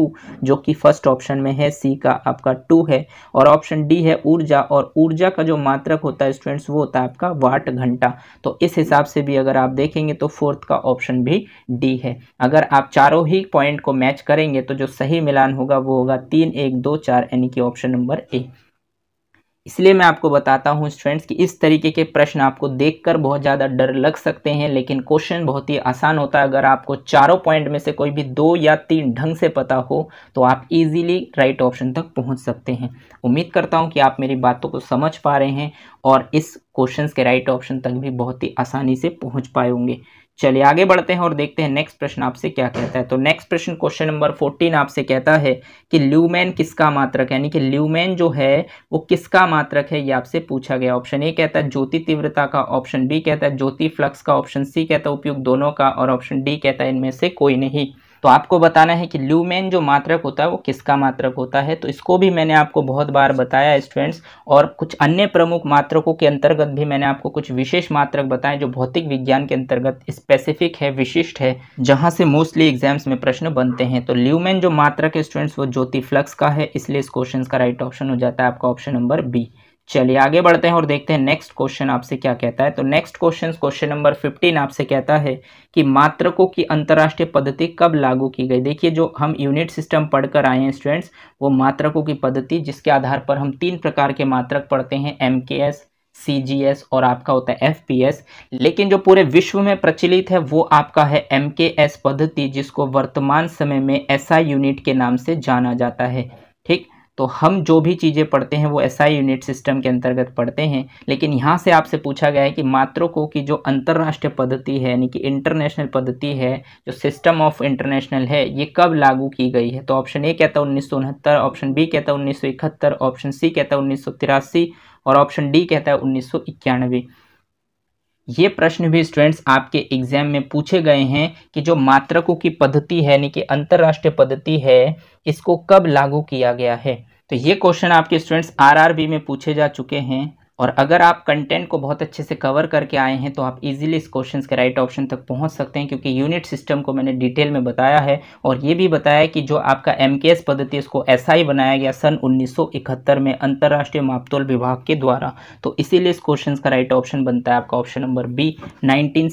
जो कि फर्स्ट ऑप्शन में है सी का आपका टू है और ऑप्शन डी है ऊर्जा और ऊर्जा का जो मात्रक होता है स्टूडेंट्स वो होता है आपका वाट घंटा तो इस हिसाब से भी अगर आप देखेंगे तो फोर्थ का ऑप्शन भी डी है अगर आप चारों ही पॉइंट को मैच करेंगे तो जो सही मिलान होगा वो होगा तीन एक दो चार यानी कि ऑप्शन नंबर ए इसलिए मैं आपको बताता हूँ स्टूडेंट्स कि इस तरीके के प्रश्न आपको देखकर बहुत ज़्यादा डर लग सकते हैं लेकिन क्वेश्चन बहुत ही आसान होता है अगर आपको चारों पॉइंट में से कोई भी दो या तीन ढंग से पता हो तो आप इजीली राइट ऑप्शन तक पहुँच सकते हैं उम्मीद करता हूँ कि आप मेरी बातों को समझ पा रहे हैं और इस क्वेश्चन के राइट ऑप्शन तक भी बहुत ही आसानी से पहुँच पाए होंगे चलिए आगे बढ़ते हैं और देखते हैं नेक्स्ट प्रश्न आपसे क्या कहता है तो नेक्स्ट प्रश्न क्वेश्चन नंबर फोर्टीन आपसे कहता है कि ल्यूमेन किसका मात्रक यानी कि ल्यूमेन जो है वो किसका मात्रक है ये आपसे पूछा गया ऑप्शन ए कहता है ज्योति तीव्रता का ऑप्शन बी कहता है ज्योति फ्लक्स का ऑप्शन सी कहता है उपयुक्त दोनों का और ऑप्शन डी कहता है इनमें से कोई नहीं तो आपको बताना है कि ल्यूमेन जो मात्रक होता है वो किसका मात्रक होता है तो इसको भी मैंने आपको बहुत बार बताया स्टूडेंट्स और कुछ अन्य प्रमुख मात्रकों के अंतर्गत भी मैंने आपको कुछ विशेष मात्रक बताए जो भौतिक विज्ञान के अंतर्गत स्पेसिफिक है विशिष्ट है जहाँ से मोस्टली एग्जाम्स में प्रश्न बनते हैं तो ल्यूमेन जो मात्रक है स्टूडेंट्स वो ज्योति फ्लक्स का है इसलिए इस क्वेश्चन का राइट ऑप्शन हो जाता है आपका ऑप्शन नंबर बी चलिए आगे बढ़ते हैं और देखते हैं नेक्स्ट क्वेश्चन आपसे क्या कहता है तो next question question number fifteen आपसे कहता है कि मात्रकों की अंतर्राष्ट्रीय पद्धति कब लागू की गई देखिए जो हम यूनिट सिस्टम पढ़कर आए हैं स्टूडेंट्स वो मात्रकों की पद्धति जिसके आधार पर हम तीन प्रकार के मात्रक पढ़ते हैं एम के एस सी जी एस और आपका होता है एफ पी एस लेकिन जो पूरे विश्व में प्रचलित है वो आपका है एम के एस पद्धति जिसको वर्तमान समय में एस आई यूनिट के नाम से जाना जाता है तो हम जो भी चीज़ें पढ़ते हैं वो एसआई यूनिट सिस्टम के अंतर्गत पढ़ते हैं लेकिन यहाँ से आपसे पूछा गया है कि मात्रों को की जो अंतर्राष्ट्रीय पद्धति है यानी कि इंटरनेशनल पद्धति है जो सिस्टम ऑफ इंटरनेशनल है ये कब लागू की गई है तो ऑप्शन ए कहता है उन्नीस ऑप्शन बी कहता है उन्नीस ऑप्शन सी कहता है उन्नीस और ऑप्शन डी कहता है उन्नीस ये प्रश्न भी स्टूडेंट्स आपके एग्जाम में पूछे गए हैं कि जो मात्रकों की पद्धति है यानी कि अंतर्राष्ट्रीय पद्धति है इसको कब लागू किया गया है तो ये क्वेश्चन आपके स्टूडेंट्स आरआरबी में पूछे जा चुके हैं और अगर आप कंटेंट को बहुत अच्छे से कवर करके आए हैं तो आप इजीली इस क्वेश्चन के राइट ऑप्शन तक पहुंच सकते हैं क्योंकि यूनिट सिस्टम को मैंने डिटेल में बताया है और ये भी बताया कि जो आपका एम पद्धति इसको ऐसा ही बनाया गया सन 1971 में अंतर्राष्ट्रीय मापतोल विभाग के द्वारा तो इसीलिए इस क्वेश्चन का राइट ऑप्शन बनता है आपका ऑप्शन नंबर बी नाइनटीन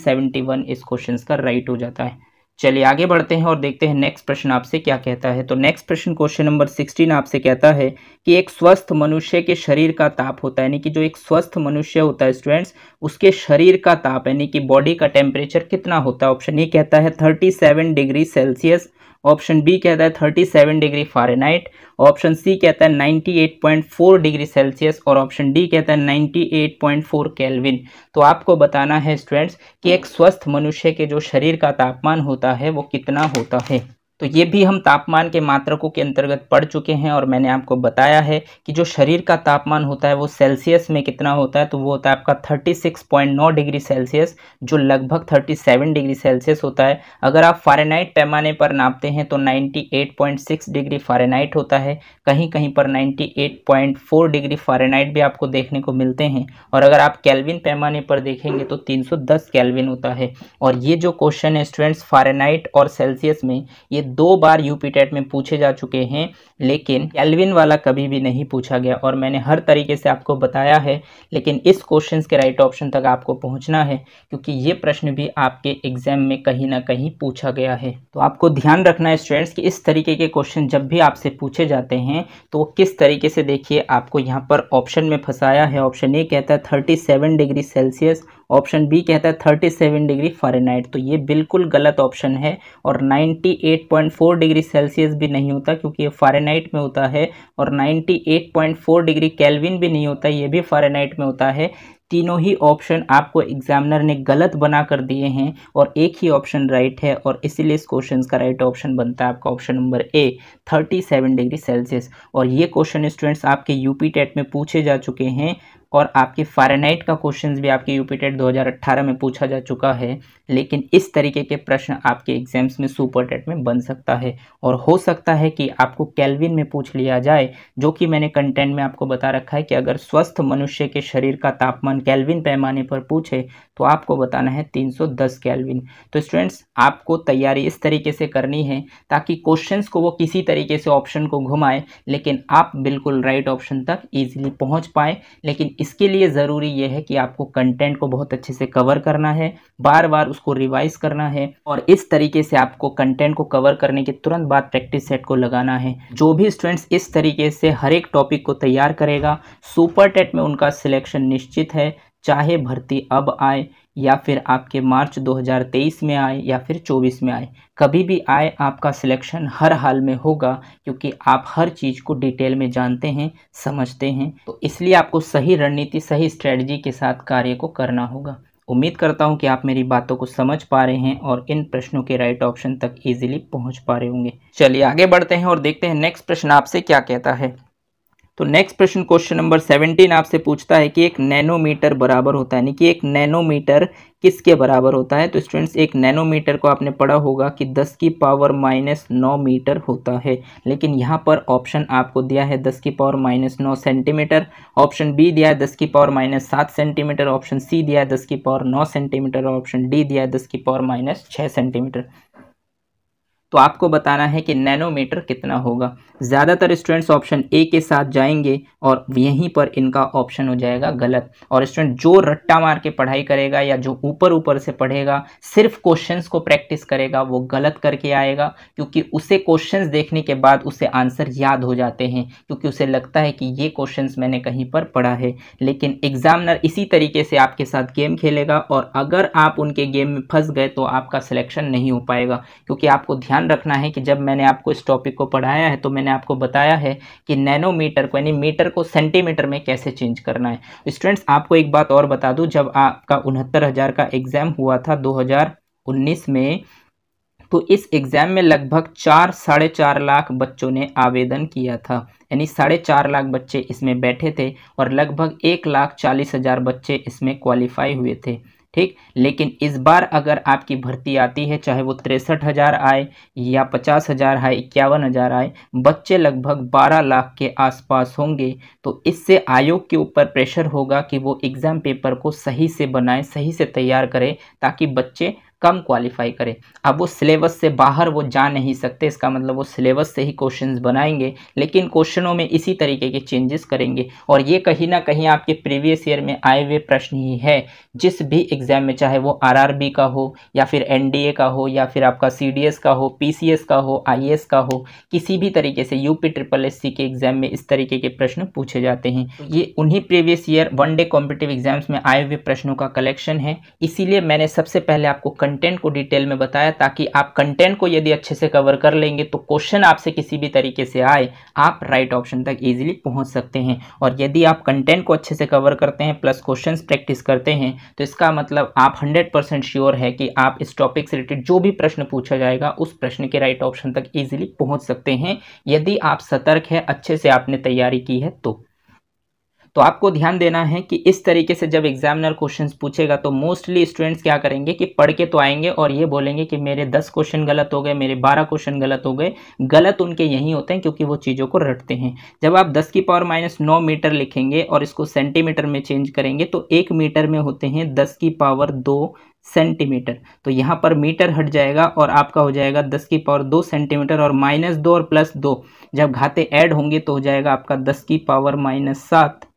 इस क्वेश्चन का राइट हो जाता है चलिए आगे बढ़ते हैं और देखते हैं नेक्स्ट प्रश्न आपसे क्या कहता है तो नेक्स्ट प्रश्न क्वेश्चन नंबर सिक्सटीन आपसे कहता है कि एक स्वस्थ मनुष्य के शरीर का ताप होता है यानी कि जो एक स्वस्थ मनुष्य होता है स्टूडेंट्स उसके शरीर का ताप यानी कि बॉडी का टेम्परेचर कितना होता है ऑप्शन ये कहता है thirty seven degree Celsius option B कहता है 37 डिग्री फारेनहाइट ऑप्शन सी कहता है 98.4 डिग्री सेल्सियस और ऑप्शन डी कहता है 98.4 केल्विन तो आपको बताना है स्टूडेंट्स कि एक स्वस्थ मनुष्य के जो शरीर का तापमान होता है वो कितना होता है तो ये भी हम तापमान के मात्रकों के अंतर्गत पढ़ चुके हैं और मैंने आपको बताया है कि जो शरीर का तापमान होता है वो सेल्सियस में कितना होता है तो वो होता है आपका 36.9 डिग्री सेल्सियस जो लगभग 37 डिग्री सेल्सियस होता है अगर आप फारेनाइट पैमाने पर नापते हैं तो 98.6 डिग्री फारेनाइट होता है कहीं कहीं पर नाइन्टी डिग्री फारेनाइट भी आपको देखने को मिलते हैं और अगर आप कैलविन पैमाने पर देखेंगे तो तीन कैलविन होता है और ये जो क्वेश्चन है स्टूडेंट्स फारेनाइट और सेल्सियस में ये दो बार यूपी टेट में पूछे जा चुके हैं लेकिन कैलविन वाला कभी भी नहीं पूछा गया और मैंने हर तरीके से आपको बताया है लेकिन इस क्वेश्चन के राइट ऑप्शन तक आपको पहुंचना है क्योंकि ये प्रश्न भी आपके एग्जाम में कहीं ना कहीं पूछा गया है तो आपको ध्यान रखना है स्टूडेंट्स कि इस तरीके के क्वेश्चन जब भी आपसे पूछे जाते हैं तो किस तरीके से देखिए आपको यहाँ पर ऑप्शन में फंसाया है ऑप्शन ए कहता है thirty degree Celsius option B कहता है थर्टी सेवन डिग्री फारेनहाइट तो ये बिल्कुल गलत ऑप्शन है और ninety eight point four degree Celsius भी नहीं होता क्योंकि ये फारेनहाइट में होता है और ninety eight point four degree kelvin भी नहीं होता ये भी फारेनहाइट में होता है तीनों ही ऑप्शन आपको एग्जामिनर ने गलत बना कर दिए हैं और एक ही ऑप्शन राइट है और इसीलिए इस क्वेश्चन का राइट ऑप्शन बनता है आपका option number A 37 degree Celsius और ये क्वेश्चन स्टूडेंट्स आपके यूपी टेट में पूछे जा चुके हैं और आपके फारेनाइट का क्वेश्चन भी आपके यूपीटेट 2018 में पूछा जा चुका है लेकिन इस तरीके के प्रश्न आपके एग्जाम्स में सुपर टेट में बन सकता है और हो सकता है कि आपको कैलविन में पूछ लिया जाए जो कि मैंने कंटेंट में आपको बता रखा है कि अगर स्वस्थ मनुष्य के शरीर का तापमान कैलविन पैमाने पर पूछे तो आपको बताना है 310 कैलविन तो स्टूडेंट्स आपको तैयारी इस तरीके से करनी है ताकि क्वेश्चन को वो किसी तरीके से ऑप्शन को घुमाए लेकिन आप बिल्कुल राइट ऑप्शन तक ईजिली पहुँच पाए लेकिन इसके लिए ज़रूरी यह है कि आपको कंटेंट को बहुत अच्छे से कवर करना है बार बार उसको रिवाइज करना है और इस तरीके से आपको कंटेंट को कवर करने के तुरंत बाद प्रैक्टिस सेट को लगाना है जो भी स्टूडेंट्स इस तरीके से हर एक टॉपिक को तैयार करेगा सुपर टेट में उनका सिलेक्शन निश्चित है चाहे भर्ती अब आए या फिर आपके मार्च 2023 में आए या फिर 24 में आए कभी भी आए आपका सिलेक्शन हर हाल में होगा क्योंकि आप हर चीज़ को डिटेल में जानते हैं समझते हैं तो इसलिए आपको सही रणनीति सही स्ट्रेटजी के साथ कार्य को करना होगा उम्मीद करता हूं कि आप मेरी बातों को समझ पा रहे हैं और इन प्रश्नों के राइट ऑप्शन तक इजीली पहुंच पा रहे होंगे चलिए आगे बढ़ते हैं और देखते हैं नेक्स्ट प्रश्न आपसे क्या कहता है तो नेक्स्ट प्रश्न क्वेश्चन नंबर सेवनटीन आपसे पूछता है कि एक नैनोमीटर बराबर होता है यानी कि एक नैनोमीटर किसके बराबर होता है तो स्टूडेंट्स एक नैनोमीटर को आपने पढ़ा होगा कि 10 की पावर माइनस नौ मीटर होता है लेकिन यहाँ पर ऑप्शन आपको दिया है 10 की पावर माइनस नौ सेंटीमीटर ऑप्शन बी दिया है दस की पावर माइनस सात सेंटीमीटर ऑप्शन सी दिया है दस की पावर नौ सेंटीमीटर ऑप्शन डी दिया है दस की पावर माइनस छः सेंटीमीटर तो आपको बताना है कि नैनोमीटर कितना होगा ज़्यादातर स्टूडेंट्स ऑप्शन ए के साथ जाएंगे और यहीं पर इनका ऑप्शन हो जाएगा गलत और स्टूडेंट जो रट्टा मार के पढ़ाई करेगा या जो ऊपर ऊपर से पढ़ेगा सिर्फ क्वेश्चंस को प्रैक्टिस करेगा वो गलत करके आएगा क्योंकि उसे क्वेश्चंस देखने के बाद उसे आंसर याद हो जाते हैं क्योंकि उसे लगता है कि ये क्वेश्चन मैंने कहीं पर पढ़ा है लेकिन एग्जामिनर इसी तरीके से आपके साथ गेम खेलेगा और अगर आप उनके गेम में फंस गए तो आपका सिलेक्शन नहीं हो पाएगा क्योंकि आपको ध्यान ध्यान रखना है कि जब मैंने आपको इस टॉपिक को पढ़ाया है तो मैंने आपको बताया है कि नैनोमीटर को यानी मीटर को सेंटीमीटर में कैसे चेंज करना है स्टूडेंट्स तो आपको एक बात और बता दूँ जब आपका उनहत्तर का एग्ज़ाम हुआ था दो में तो इस एग्ज़ाम में लगभग चार साढ़े चार लाख बच्चों ने आवेदन किया था यानी साढ़े चार लाख बच्चे इसमें बैठे थे और लगभग एक लाख चालीस हज़ार बच्चे इसमें क्वालिफाई हुए थे ठीक लेकिन इस बार अगर आपकी भर्ती आती है चाहे वो तिरसठ हज़ार आए या पचास हज़ार आए इक्यावन हज़ार आए बच्चे लगभग बारह लाख के आसपास होंगे तो इससे आयोग के ऊपर प्रेशर होगा कि वो एग्ज़ाम पेपर को सही से बनाए सही से तैयार करें ताकि बच्चे कम क्वालिफाई करें अब वो सिलेबस से बाहर वो जा नहीं सकते इसका मतलब वो सिलेबस से ही क्वेश्चंस बनाएंगे लेकिन क्वेश्चनों में इसी तरीके के चेंजेस करेंगे और ये कहीं ना कहीं आपके प्रीवियस ईयर में आए हुए प्रश्न ही है जिस भी एग्ज़ाम में चाहे वो आर का हो या फिर एन का हो या फिर आपका सी का हो पी का हो आई का हो किसी भी तरीके से यूपी ट्रिपल एस के एग्ज़ाम में इस तरीके के प्रश्न पूछे जाते हैं ये उन्हीं previous year one day competitive exams में आए हुए प्रश्नों का कलेक्शन है इसीलिए मैंने सबसे पहले आपको कंट कंटेंट को डिटेल में बताया ताकि आप कंटेंट को यदि अच्छे से कवर कर लेंगे तो क्वेश्चन आपसे किसी भी तरीके से आए आप राइट ऑप्शन तक इजीली पहुंच सकते हैं और यदि आप कंटेंट को अच्छे से कवर करते हैं प्लस क्वेश्चंस प्रैक्टिस करते हैं तो इसका मतलब आप 100 परसेंट श्योर है कि आप इस टॉपिक से रिलेटेड जो भी प्रश्न पूछा जाएगा उस प्रश्न के राइट ऑप्शन तक ईजिली पहुँच सकते हैं यदि आप सतर्क है अच्छे से आपने तैयारी की है तो तो आपको ध्यान देना है कि इस तरीके से जब एग्जामिनर क्वेश्चंस पूछेगा तो मोस्टली स्टूडेंट्स क्या करेंगे कि पढ़ के तो आएंगे और ये बोलेंगे कि मेरे दस क्वेश्चन गलत हो गए मेरे बारह क्वेश्चन गलत हो गए गलत उनके यही होते हैं क्योंकि वो चीज़ों को रटते हैं जब आप दस की पावर माइनस नौ मीटर लिखेंगे और इसको सेंटीमीटर में चेंज करेंगे तो एक मीटर में होते हैं दस की पावर दो सेंटीमीटर तो यहाँ पर मीटर हट जाएगा और आपका हो जाएगा दस की पावर दो सेंटीमीटर और माइनस दो और प्लस दो जब घाते ऐड होंगे तो हो जाएगा आपका दस की पावर माइनस सात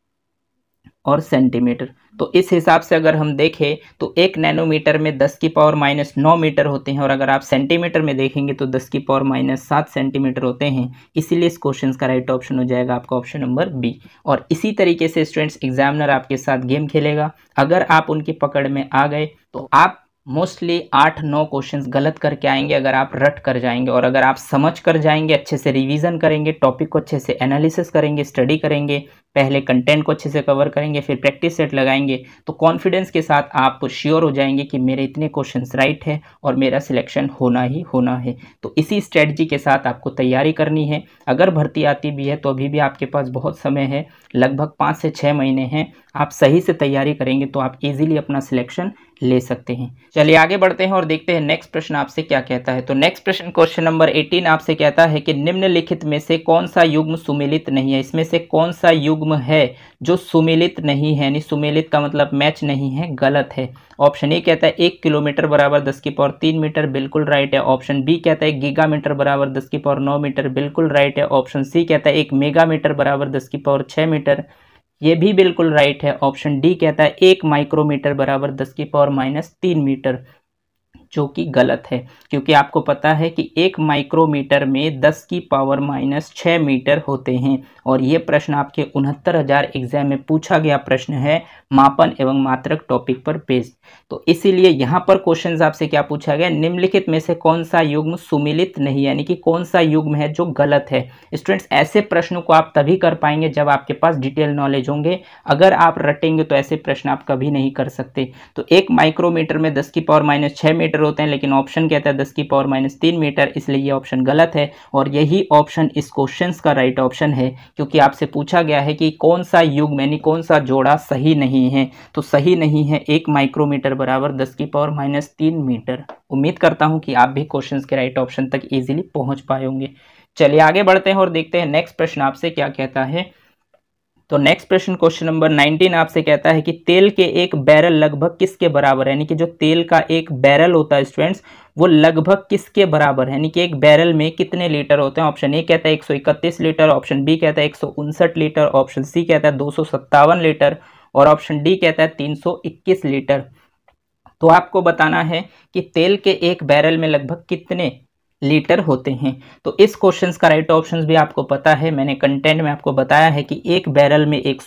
और सेंटीमीटर तो इस हिसाब से अगर हम देखें तो एक नैनोमीटर में 10 की पावर माइनस नौ मीटर होते हैं और अगर आप सेंटीमीटर में देखेंगे तो 10 की पावर माइनस सात सेंटीमीटर होते हैं इसीलिए इस क्वेश्चन का राइट ऑप्शन हो जाएगा आपका ऑप्शन नंबर बी और इसी तरीके से स्टूडेंट्स एग्जामिनर आपके साथ गेम खेलेगा अगर आप उनकी पकड़ में आ गए तो आप मोस्टली आठ नौ क्वेश्चंस गलत करके आएंगे अगर आप रट कर जाएंगे और अगर आप समझ कर जाएंगे अच्छे से रिवीजन करेंगे टॉपिक को अच्छे से एनालिसिस करेंगे स्टडी करेंगे पहले कंटेंट को अच्छे से कवर करेंगे फिर प्रैक्टिस सेट लगाएंगे तो कॉन्फिडेंस के साथ आप श्योर हो जाएंगे कि मेरे इतने क्वेश्चन राइट है और मेरा सिलेक्शन होना ही होना है तो इसी स्ट्रेटजी के साथ आपको तैयारी करनी है अगर भर्ती आती भी है तो अभी भी आपके पास बहुत समय है लगभग पाँच से छः महीने हैं आप सही से तैयारी करेंगे तो आप इजीली अपना सिलेक्शन ले सकते हैं चलिए आगे बढ़ते हैं और देखते हैं नेक्स्ट प्रश्न आपसे क्या कहता है तो नेक्स्ट प्रश्न क्वेश्चन नंबर 18 आपसे कहता है कि निम्नलिखित में से कौन सा युग्म सुमेलित नहीं है इसमें से कौन सा युग्म है जो सुमेलित नहीं है यानी सुमेलित का मतलब मैच नहीं है गलत है ऑप्शन ए कहता है एक किलोमीटर बराबर दस की पावर तीन मीटर बिल्कुल राइट है ऑप्शन बी कहता है गीगा मीटर बराबर दस की पावर नौ मीटर बिल्कुल राइट है ऑप्शन सी कहता है एक मेगा मीटर बराबर दस की पावर छः मीटर ये भी बिल्कुल राइट है ऑप्शन डी कहता है एक माइक्रोमीटर बराबर दस की पावर माइनस तीन मीटर जो कि गलत है क्योंकि आपको पता है कि एक माइक्रोमीटर में 10 की पावर माइनस छः मीटर होते हैं और ये प्रश्न आपके उनहत्तर हज़ार एग्जाम में पूछा गया प्रश्न है मापन एवं मात्रक टॉपिक पर बेस्ड तो इसीलिए यहाँ पर क्वेश्चन आपसे क्या पूछा गया निम्नलिखित में से कौन सा युग्म सुमिलित नहीं यानी कि कौन सा युग्म है जो गलत है स्टूडेंट्स ऐसे प्रश्नों को आप तभी कर पाएंगे जब आपके पास डिटेल नॉलेज होंगे अगर आप रटेंगे तो ऐसे प्रश्न आप कभी नहीं कर सकते तो एक माइक्रोमीटर में दस की पावर माइनस छः मीटर मीटर होते हैं लेकिन ऑप्शन कहता है दस की पावर माइनस तीन मीटर इसलिए ये ऑप्शन गलत है और यही ऑप्शन इस क्वेश्चन का राइट ऑप्शन है क्योंकि आपसे पूछा गया है कि कौन सा युग यानी कौन सा जोड़ा सही नहीं है तो सही नहीं है एक माइक्रोमीटर बराबर दस की पावर माइनस तीन मीटर उम्मीद करता हूँ कि आप भी क्वेश्चन के राइट ऑप्शन तक ईजिली पहुँच पाए होंगे चलिए आगे बढ़ते हैं और देखते हैं नेक्स्ट प्रश्न आपसे क्या कहता है तो नेक्स्ट प्रश्न क्वेश्चन नंबर 19 आपसे कहता है कि तेल के एक बैरल लगभग किसके बराबर है यानी कि जो तेल का एक बैरल होता है स्टूडेंट्स वो लगभग किसके बराबर है यानी कि एक बैरल में कितने लीटर होते हैं ऑप्शन ए कहता है एक लीटर ऑप्शन बी कहता है एक लीटर ऑप्शन सी कहता है दो लीटर और ऑप्शन डी कहता है तीन लीटर तो आपको बताना है कि तेल के एक बैरल में लगभग कितने लीटर होते हैं तो इस क्वेश्चन का राइट ऑप्शन भी आपको पता है मैंने कंटेंट में आपको बताया है कि एक बैरल में एक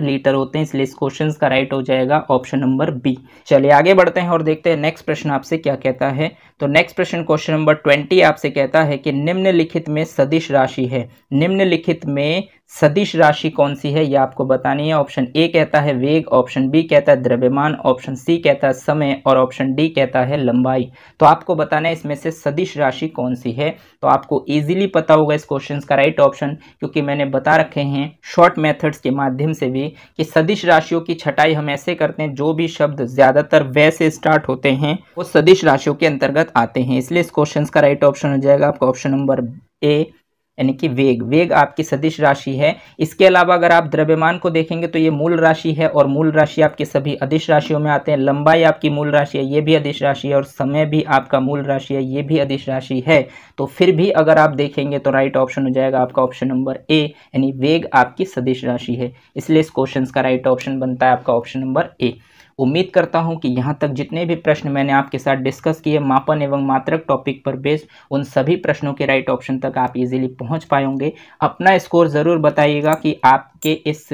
लीटर होते हैं इसलिए इस क्वेश्चन का राइट हो जाएगा ऑप्शन नंबर बी चलिए आगे बढ़ते हैं और देखते हैं नेक्स्ट प्रश्न आपसे क्या कहता है तो नेक्स्ट प्रश्न क्वेश्चन नंबर ट्वेंटी आपसे कहता है कि निम्नलिखित में सदिश राशि है निम्नलिखित में सदिश राशि कौन सी है यह आपको बतानी है ऑप्शन ए कहता है वेग ऑप्शन बी कहता है द्रव्यमान ऑप्शन सी कहता है समय और ऑप्शन डी कहता है लंबाई तो आपको बताना है इसमें से सदिश राशि कौन सी है तो आपको इजीली पता होगा इस क्वेश्चन का राइट ऑप्शन क्योंकि मैंने बता रखे हैं शॉर्ट मेथड्स के माध्यम से भी कि सदिश राशियों की छटाई हम ऐसे करते हैं जो भी शब्द ज़्यादातर वैसे से स्टार्ट होते हैं वो सदिश राशियों के अंतर्गत आते हैं इसलिए इस क्वेश्चन का राइट ऑप्शन हो जाएगा आपका ऑप्शन नंबर ए यानी कि वेग वेग आपकी सदिश राशि है इसके अलावा अगर आप द्रव्यमान को देखेंगे तो ये मूल राशि है और मूल राशि आपके सभी अधिश राशियों में आते हैं लंबाई आपकी मूल राशि है ये भी अधिश राशि है और समय भी आपका मूल राशि है ये भी अधिश राशि है तो फिर भी अगर आप देखेंगे तो राइट ऑप्शन हो जाएगा आपका ऑप्शन नंबर ए यानी वेग आपकी सदिश राशि है इसलिए इस क्वेश्चन का राइट ऑप्शन बनता है आपका ऑप्शन नंबर ए उम्मीद करता हूं कि यहां तक जितने भी प्रश्न मैंने आपके साथ डिस्कस किए मापन एवं मात्रक टॉपिक पर बेस्ड उन सभी प्रश्नों के राइट ऑप्शन तक आप इजीली पहुंच पाएंगे अपना स्कोर ज़रूर बताइएगा कि आपके इस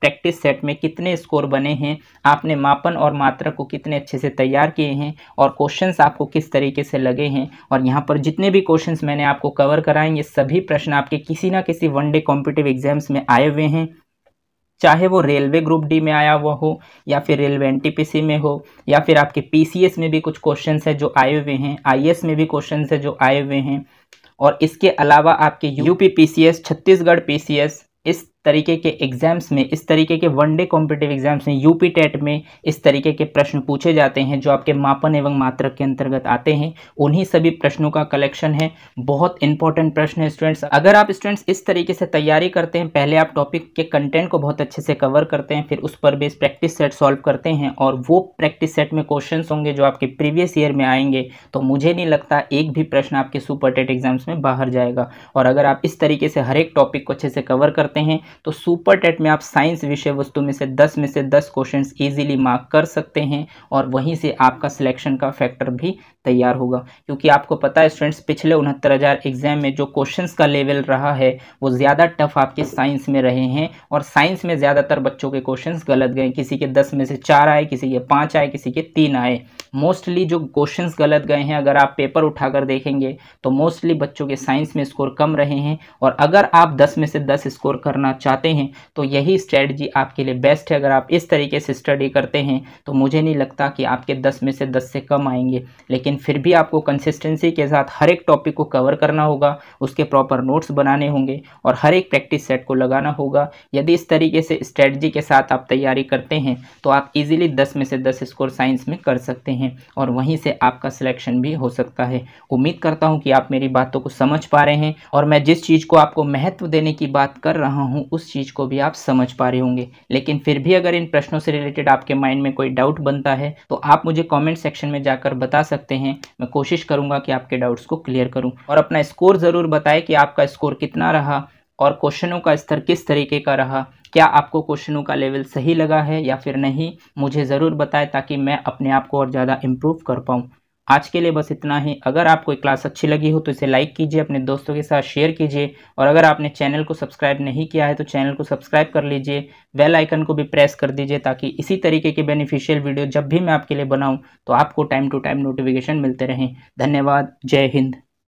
प्रैक्टिस सेट में कितने स्कोर बने हैं आपने मापन और मात्रक को कितने अच्छे से तैयार किए हैं और क्वेश्चंस आपको किस तरीके से लगे हैं और यहाँ पर जितने भी क्वेश्चंस मैंने आपको कवर कराएँ ये सभी प्रश्न आपके किसी ना किसी वन डे कॉम्पिटिव एग्जाम्स में आए हुए हैं चाहे वो रेलवे ग्रुप डी में आया हुआ हो या फिर रेलवे एन में हो या फिर आपके पी में भी कुछ क्वेश्चन है जो आए हुए हैं आई में भी क्वेश्चन है जो आए हुए हैं और इसके अलावा आपके यूपी पी छत्तीसगढ़ पी इस तरीके के एग्ज़ाम्स में इस तरीके के वनडे कॉम्पिटेटिव एग्ज़ाम्स में यूपी टेट e में इस तरीके के प्रश्न पूछे जाते हैं जो आपके मापन एवं मात्रक के अंतर्गत आते हैं उन्हीं सभी प्रश्नों का कलेक्शन है बहुत इंपॉर्टेंट प्रश्न है स्टूडेंट्स अगर आप स्टूडेंट्स इस तरीके से तैयारी करते हैं पहले आप टॉपिक के कंटेंट को बहुत अच्छे से कवर करते हैं फिर उस पर बेस प्रैक्टिस सेट सॉल्व करते हैं और वो प्रैक्टिस सेट में क्वेश्चन होंगे जो आपके प्रीवियस ईयर में आएंगे तो मुझे नहीं लगता एक भी प्रश्न आपके सुपर टेट एग्ज़ाम्स में बाहर जाएगा और अगर आप इस तरीके से हर एक टॉपिक को अच्छे से कवर करते हैं तो सुपर टेट में आप साइंस विषय वस्तु में से दस में से दस क्वेश्चन ईजिली मार्क कर सकते हैं और वहीं से आपका सिलेक्शन का फैक्टर भी तैयार होगा क्योंकि आपको पता है स्टूडेंट्स पिछले उनहत्तर हज़ार एग्जाम में जो क्वेश्चंस का लेवल रहा है वो ज़्यादा टफ आपके साइंस में रहे हैं और साइंस में ज़्यादातर बच्चों के क्वेश्चंस गलत गए किसी के दस में से चार आए किसी के पाँच आए किसी के तीन आए मोस्टली जो क्वेश्चंस गलत गए हैं अगर आप पेपर उठाकर देखेंगे तो मोस्टली बच्चों के साइंस में स्कोर कम रहे हैं और अगर आप दस में से दस स्कोर करना चाहते हैं तो यही स्ट्रेटजी आपके लिए बेस्ट है अगर आप इस तरीके से स्टडी करते हैं तो मुझे नहीं लगता कि आपके दस में से दस से कम आएंगे लेकिन फिर भी आपको कंसिस्टेंसी के साथ हर एक टॉपिक को कवर करना होगा उसके प्रॉपर नोट्स बनाने होंगे और हर एक प्रैक्टिस सेट को लगाना होगा यदि इस तरीके से स्ट्रेटजी के साथ आप तैयारी करते हैं तो आप इजीली 10 में से 10 स्कोर साइंस में कर सकते हैं हैं और वहीं से आपका सिलेक्शन भी हो सकता है उम्मीद करता हूँ कि आप मेरी बातों को समझ पा रहे हैं और मैं जिस चीज़ को आपको महत्व देने की बात कर रहा हूँ उस चीज़ को भी आप समझ पा रहे होंगे लेकिन फिर भी अगर इन प्रश्नों से रिलेटेड आपके माइंड में कोई डाउट बनता है तो आप मुझे कॉमेंट सेक्शन में जाकर बता सकते हैं मैं कोशिश करूँगा कि आपके डाउट्स को क्लियर करूँ और अपना स्कोर ज़रूर बताएं कि आपका स्कोर कितना रहा और क्वेश्चनों का स्तर किस तरीके का रहा क्या आपको क्वेश्चनों का लेवल सही लगा है या फिर नहीं मुझे ज़रूर बताएं ताकि मैं अपने आप को और ज़्यादा इम्प्रूव कर पाऊँ आज के लिए बस इतना ही अगर आपको क्लास अच्छी लगी हो तो इसे लाइक कीजिए अपने दोस्तों के साथ शेयर कीजिए और अगर आपने चैनल को सब्सक्राइब नहीं किया है तो चैनल को सब्सक्राइब कर लीजिए बेल आइकन को भी प्रेस कर दीजिए ताकि इसी तरीके के बेनिफिशियल वीडियो जब भी मैं आपके लिए बनाऊँ तो आपको टाइम टू टाइम नोटिफिकेशन मिलते रहें धन्यवाद जय हिंद